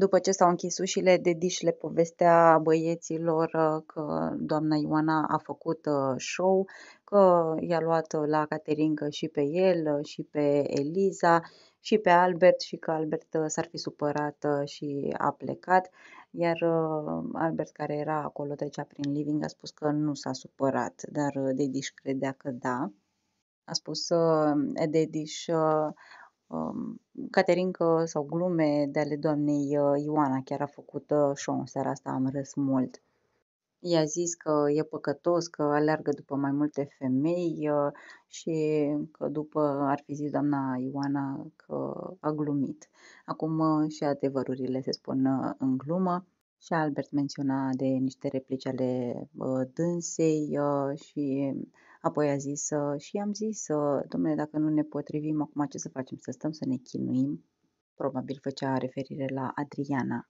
După ce s-au închis ușile, Dediș le povestea băieților uh, că doamna Ioana a făcut uh, show, că i-a luat uh, la Caterinca și pe el, și pe Eliza, și pe Albert și că Albert s-ar fi supărat și a plecat, iar Albert care era acolo, trecea prin living, a spus că nu s-a supărat, dar Dediș credea că da. A spus Dediș Um, caterincă sau glume de ale doamnei uh, Ioana, chiar a făcut uh, show în seara asta, am râs mult. I-a zis că e păcătos, că aleargă după mai multe femei uh, și că după ar fi zis doamna Ioana că a glumit. Acum și adevărurile se spun în glumă și Albert menționa de niște replici ale dânsei și Apoi a zis și am zis, domnule, dacă nu ne potrivim, acum ce să facem? Să stăm să ne chinuim? Probabil făcea referire la Adriana,